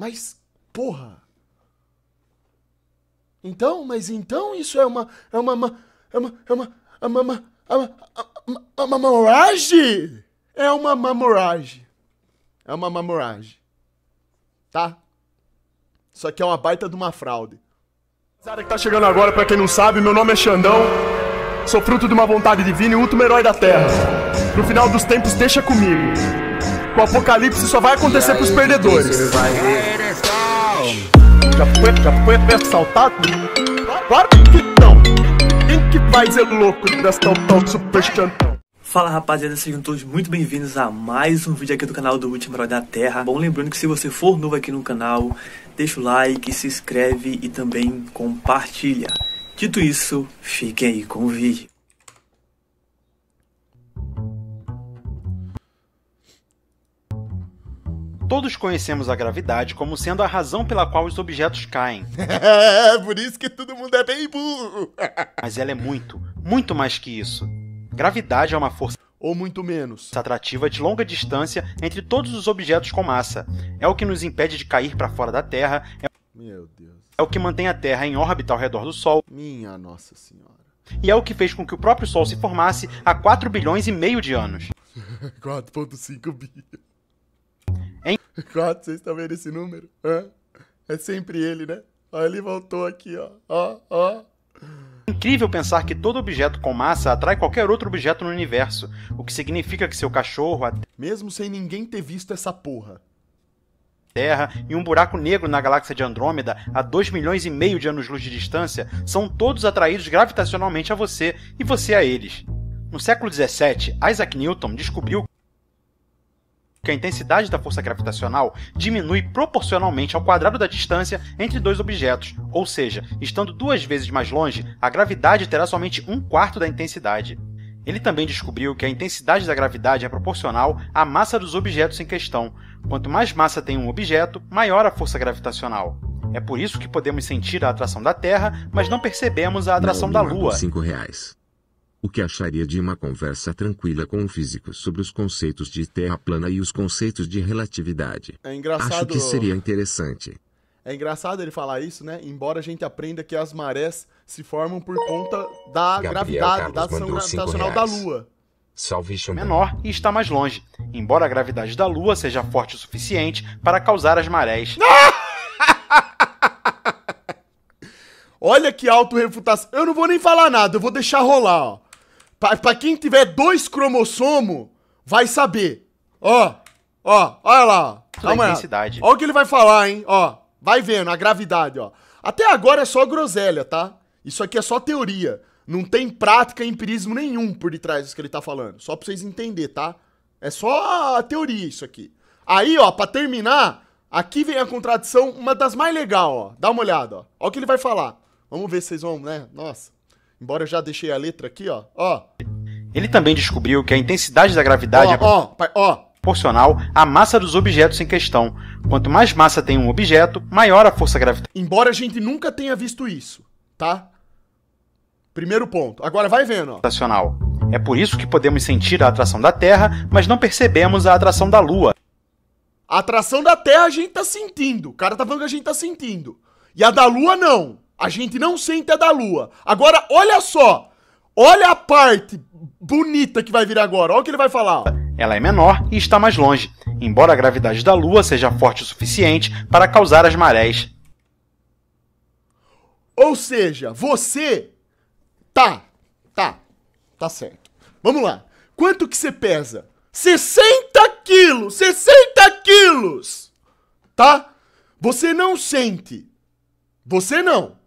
Mas, porra! Então, mas então isso é uma. É uma. É uma. É uma. É uma. É uma. É uma mamoragem! É uma mamoragem. É uma mamoragem. É tá? Só que é uma baita de uma fraude. Zara que tá chegando agora, para quem não sabe, meu nome é Xandão. Sou fruto de uma vontade divina e último herói da Terra. no final dos tempos, deixa comigo o apocalipse só vai acontecer pros perdedores. Já foi, já foi assaltado? Claro que não. Quem que vai ser louco dessa tal, super Fala rapaziada, sejam todos muito bem-vindos a mais um vídeo aqui do canal do Último Herói da Terra. Bom, lembrando que se você for novo aqui no canal, deixa o like, se inscreve e também compartilha. Dito isso, fiquem aí com o vídeo. Todos conhecemos a gravidade como sendo a razão pela qual os objetos caem. É Por isso que todo mundo é bem burro. Mas ela é muito, muito mais que isso. Gravidade é uma força ou muito menos. Atrativa de longa distância entre todos os objetos com massa. É o que nos impede de cair para fora da Terra. É... Meu Deus. É o que mantém a Terra em órbita ao redor do Sol. Minha Nossa Senhora. E é o que fez com que o próprio Sol se formasse há 4 bilhões e meio de anos. 4.5 bilhões. Hein? Quatro, vocês estão vendo esse número? Hã? É sempre ele, né? Olha, ele voltou aqui, ó. Ó, ó. É incrível pensar que todo objeto com massa atrai qualquer outro objeto no universo, o que significa que seu cachorro. Até... Mesmo sem ninguém ter visto essa porra. Terra e um buraco negro na galáxia de Andrômeda, a 2 milhões e meio de anos-luz de distância, são todos atraídos gravitacionalmente a você e você a eles. No século XVII, Isaac Newton descobriu que a intensidade da força gravitacional diminui proporcionalmente ao quadrado da distância entre dois objetos, ou seja, estando duas vezes mais longe, a gravidade terá somente um quarto da intensidade. Ele também descobriu que a intensidade da gravidade é proporcional à massa dos objetos em questão. Quanto mais massa tem um objeto, maior a força gravitacional. É por isso que podemos sentir a atração da Terra, mas não percebemos a atração não, da Lua. Cinco reais. O que acharia de uma conversa tranquila com um físico sobre os conceitos de terra plana e os conceitos de relatividade? É engraçado. Acho que seria interessante. É engraçado ele falar isso, né? Embora a gente aprenda que as marés se formam por conta da Gabriel gravidade, Carlos da ação gravitacional da Lua. Salve menor e está mais longe, embora a gravidade da Lua seja forte o suficiente para causar as marés. Olha que auto-refutação. Eu não vou nem falar nada, eu vou deixar rolar, ó. Pra, quem tiver dois cromossomos, vai saber. Ó, ó, olha lá. Calma aí. Olha o que ele vai falar, hein? Ó, vai vendo a gravidade, ó. Até agora é só groselha, tá? Isso aqui é só teoria. Não tem prática e empirismo nenhum por detrás disso que ele tá falando. Só pra vocês entenderem, tá? É só a teoria isso aqui. Aí, ó, pra terminar, aqui vem a contradição, uma das mais legais, ó. Dá uma olhada, ó. Olha o que ele vai falar. Vamos ver se vocês vão, né? Nossa. Embora eu já deixei a letra aqui, ó. Ó. Ele também descobriu que a intensidade da gravidade ó, é ó, proporcional à massa dos objetos em questão. Quanto mais massa tem um objeto, maior a força gravitacional. Embora a gente nunca tenha visto isso, tá? Primeiro ponto. Agora vai vendo, ó. É por isso que podemos sentir a atração da Terra, mas não percebemos a atração da Lua. A atração da Terra a gente tá sentindo. O cara tá falando que a gente tá sentindo. E a da Lua não. A gente não senta da lua. Agora, olha só. Olha a parte bonita que vai vir agora. Olha o que ele vai falar. Ela é menor e está mais longe, embora a gravidade da lua seja forte o suficiente para causar as marés. Ou seja, você tá, tá, tá certo. Vamos lá. Quanto que você pesa? 60 quilos! 60 quilos! Tá? Você não sente. Você não.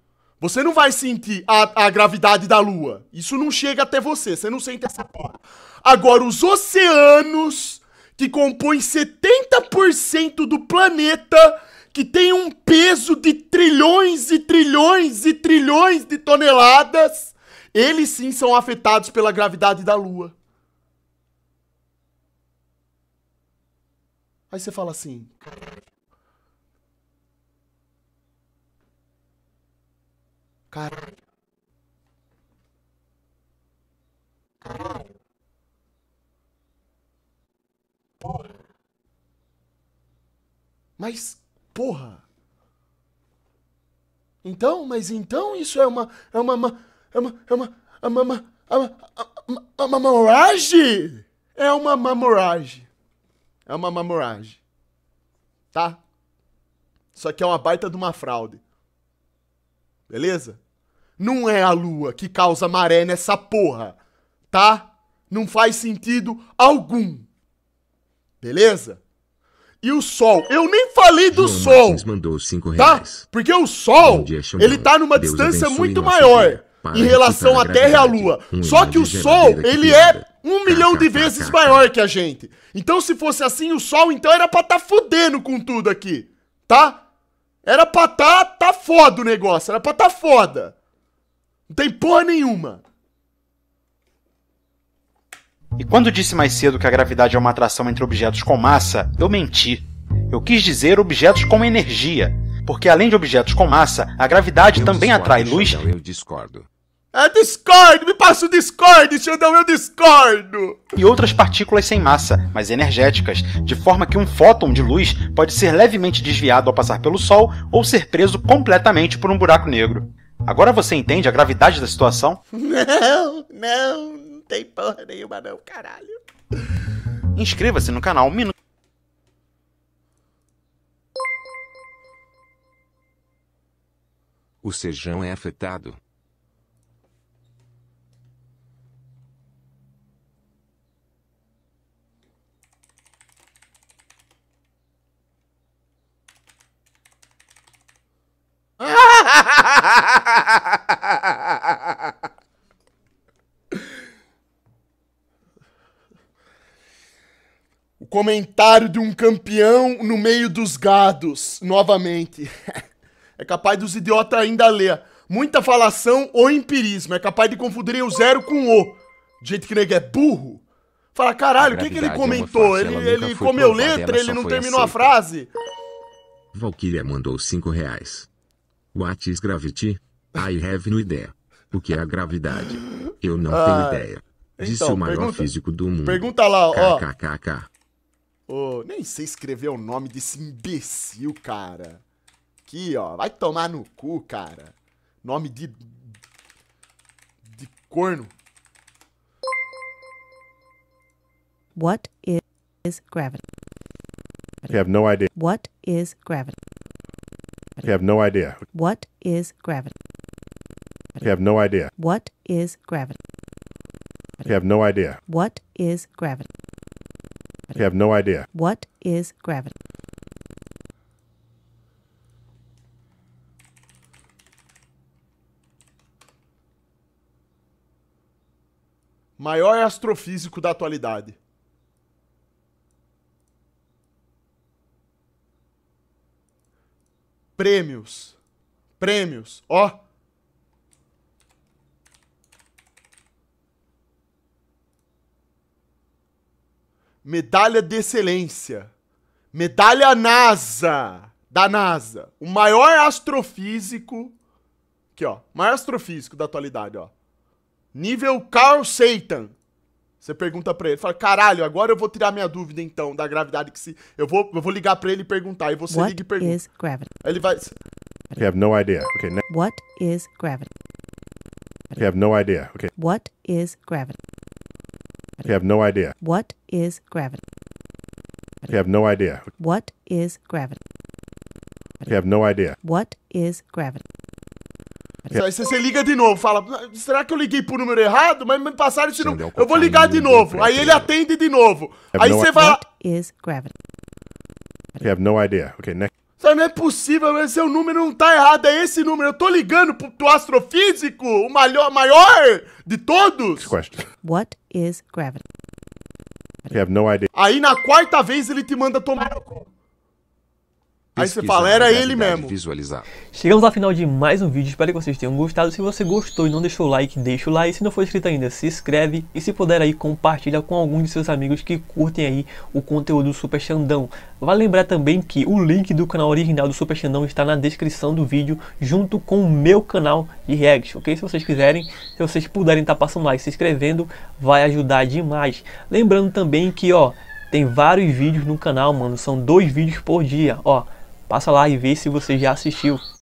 Você não vai sentir a, a gravidade da Lua. Isso não chega até você. Você não sente essa porra. Agora, os oceanos, que compõem 70% do planeta, que tem um peso de trilhões e trilhões e trilhões de toneladas, eles sim são afetados pela gravidade da Lua. Aí você fala assim: Mas, porra! Então, mas então isso é, é uma. É uma. É uma. É uma. É uma. É uma. É uma mamoragem! É uma mamoragem. É uma mamoragem. Tá? Só que é uma baita de uma fraude. Beleza? Não é a lua que causa maré nessa porra. Tá? Não faz sentido algum. Beleza? e o sol. Eu nem falei do João sol. mandou cinco tá? reais. Tá? Porque o sol, dia, ele tá numa Deus distância muito maior em relação à Terra e à Lua. Um Só que o sol, ele é um milhão de vezes maior que a gente. Então, se fosse assim, o sol, então era pra tá fudendo com tudo aqui. Tá? Era pra tá, tá foda o negócio. Era pra tá foda. Não tem porra nenhuma. E quando disse mais cedo que a gravidade é uma atração entre objetos com massa, eu menti. Eu quis dizer objetos com energia, porque além de objetos com massa, a gravidade eu também discordo, atrai luz. Xandão, eu discordo. É discordo, me passa o Discord, Xandão, eu discordo! E outras partículas sem massa, mas energéticas, de forma que um fóton de luz pode ser levemente desviado ao passar pelo Sol ou ser preso completamente por um buraco negro. Agora você entende a gravidade da situação? Não, não, tem porra nenhuma não, caralho. Inscreva-se no canal Minuto. O sejão é afetado. Comentário de um campeão no meio dos gados, novamente. é capaz dos idiotas ainda ler. Muita falação ou empirismo. É capaz de confundir o zero com o. De jeito que nego é burro. Fala, caralho, o que, que ele comentou? Ele, ele comeu letra, ele não terminou aceita. a frase. Valkyria mandou 5 reais. What is gravity? I have no idea. O que é a gravidade? Eu não ah, tenho ideia. Disse então, o maior pergunta, físico do mundo. Pergunta lá, ó. KKKK. Oh, nem sei escrever o nome desse imbecil, cara. Aqui, ó. Vai tomar no cu, cara. Nome de. de corno. What is gravity? I have no idea. What is gravity? I have no idea. What is gravity? I have no idea. What is gravity? I have no idea. What is gravity? You have no idea. What is gravity? Maior astrofísico da atualidade. Prêmios. Prêmios. Ó. Oh. medalha de excelência, medalha NASA, da NASA, o maior astrofísico, aqui ó, maior astrofísico da atualidade, ó. Nível Carl Sagan. Você pergunta para ele, fala: "Caralho, agora eu vou tirar minha dúvida então da gravidade que se eu vou eu vou ligar para ele e perguntar e você What liga e pergunta". Is gravity? Aí ele vai You have no idea. Okay. Now... What is gravity? You have no idea. Okay. What is gravity? You have no idea. What is gravity? You have no idea. What is gravity? You have no idea. What is gravity? Aí você, você liga de novo, fala, será que eu liguei pro número errado? Mas me passaram esse número. Eu vou ligar de novo. Aí ele atende de novo. Aí você vai. What is gravity? You have no idea. Okay, next. Então não é possível, mas seu é número não tá errado, é esse número. Eu tô ligando pro, pro astrofísico, o maior, maior de todos. What is gravity? You have no idea. Aí na quarta vez ele te manda tomar Aí você fala, era ele mesmo. Visualizar. Chegamos ao final de mais um vídeo, espero que vocês tenham gostado. Se você gostou e não deixou o like, deixa o like. Se não for inscrito ainda, se inscreve. E se puder aí, compartilha com algum de seus amigos que curtem aí o conteúdo do Super Xandão. Vale lembrar também que o link do canal original do Super Xandão está na descrição do vídeo, junto com o meu canal de react, ok? Se vocês quiserem, se vocês puderem estar tá passando like, se inscrevendo, vai ajudar demais. Lembrando também que, ó, tem vários vídeos no canal, mano. São dois vídeos por dia, ó. Passa lá e vê se você já assistiu.